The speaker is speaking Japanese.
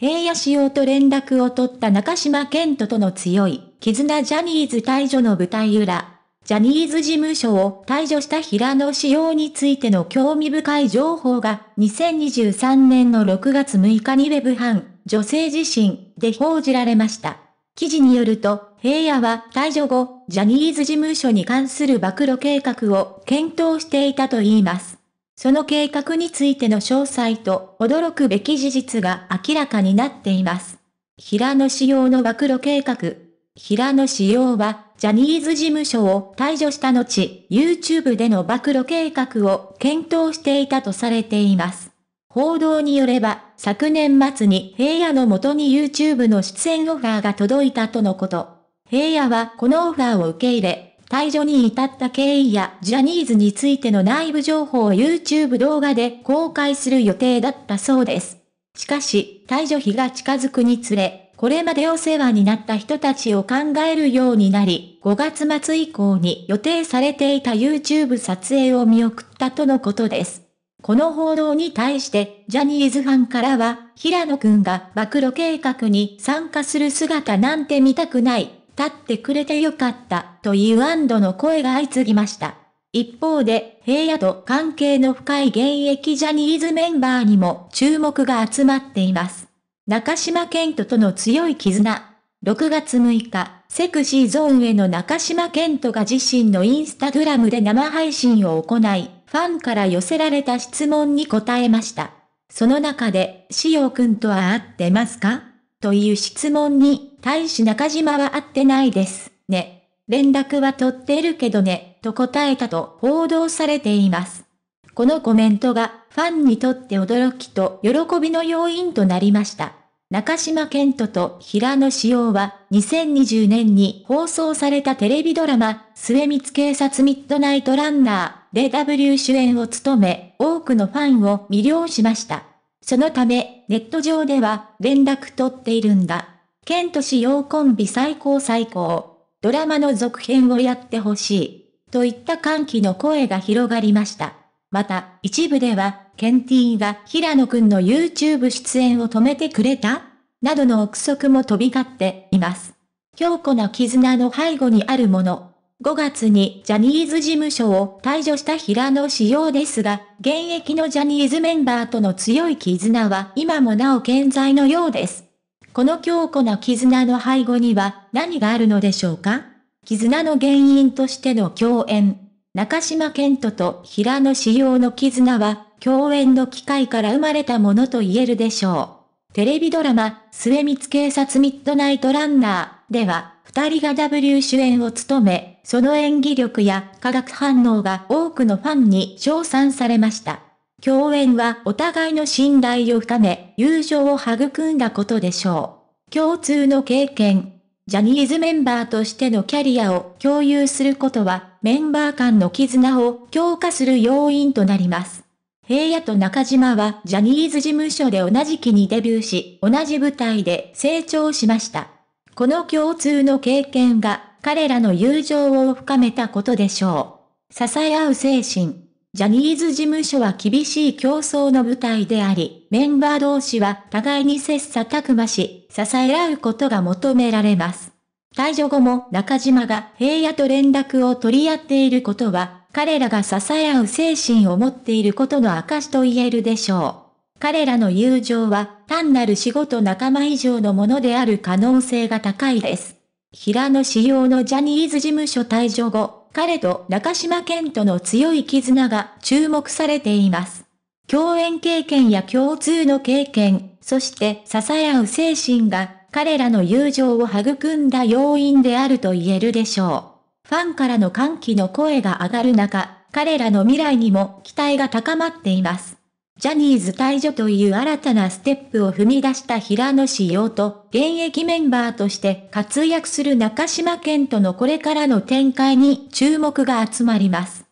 平野仕様と連絡を取った中島健人との強い絆ジャニーズ退場の舞台裏。ジャニーズ事務所を退場した平野仕様についての興味深い情報が2023年の6月6日にウェブ版女性自身で報じられました。記事によると、平野は退場後、ジャニーズ事務所に関する暴露計画を検討していたといいます。その計画についての詳細と驚くべき事実が明らかになっています。平野仕様の暴露計画。平野仕様は、ジャニーズ事務所を退除した後、YouTube での暴露計画を検討していたとされています。報道によれば、昨年末に平野の元に YouTube の出演オファーが届いたとのこと。平野はこのオファーを受け入れ、退場に至った経緯やジャニーズについての内部情報を YouTube 動画で公開する予定だったそうです。しかし、退場日が近づくにつれ、これまでお世話になった人たちを考えるようになり、5月末以降に予定されていた YouTube 撮影を見送ったとのことです。この報道に対して、ジャニーズファンからは、平野くんが暴露計画に参加する姿なんて見たくない、立ってくれてよかった、という安堵の声が相次ぎました。一方で、平野と関係の深い現役ジャニーズメンバーにも注目が集まっています。中島健人との強い絆。6月6日、セクシーゾーンへの中島健人が自身のインスタグラムで生配信を行い、ファンから寄せられた質問に答えました。その中で、しおくんとは会ってますかという質問に対し中島は会ってないですね。連絡は取ってるけどね、と答えたと報道されています。このコメントがファンにとって驚きと喜びの要因となりました。中島健人と平野志耀は2020年に放送されたテレビドラマ、末光警察ミッドナイトランナーで W 主演を務め、多くのファンを魅了しました。そのため、ネット上では連絡取っているんだ。ケント使用コンビ最高最高。ドラマの続編をやってほしい。といった歓喜の声が広がりました。また、一部では、ケンティーが平野くんの YouTube 出演を止めてくれたなどの憶測も飛び交っています。強固な絆の背後にあるもの。5月にジャニーズ事務所を退場した平野紫耀ですが、現役のジャニーズメンバーとの強い絆は今もなお健在のようです。この強固な絆の背後には何があるのでしょうか絆の原因としての共演。中島健人と平野紫耀の絆は共演の機会から生まれたものと言えるでしょう。テレビドラマ、末光警察ミッドナイトランナーでは、二人が W 主演を務め、その演技力や化学反応が多くのファンに称賛されました。共演はお互いの信頼を深め、友情を育んだことでしょう。共通の経験。ジャニーズメンバーとしてのキャリアを共有することは、メンバー間の絆を強化する要因となります。平野と中島はジャニーズ事務所で同じ期にデビューし、同じ舞台で成長しました。この共通の経験が彼らの友情を深めたことでしょう。支え合う精神。ジャニーズ事務所は厳しい競争の舞台であり、メンバー同士は互いに切磋琢磨し、支え合うことが求められます。退場後も中島が平野と連絡を取り合っていることは、彼らが支え合う精神を持っていることの証と言えるでしょう。彼らの友情は単なる仕事仲間以上のものである可能性が高いです。平野仕耀のジャニーズ事務所退場後、彼と中島健との強い絆が注目されています。共演経験や共通の経験、そして支え合う精神が彼らの友情を育んだ要因であると言えるでしょう。ファンからの歓喜の声が上がる中、彼らの未来にも期待が高まっています。ジャニーズ退場という新たなステップを踏み出した平野紫耀と、現役メンバーとして活躍する中島健とのこれからの展開に注目が集まります。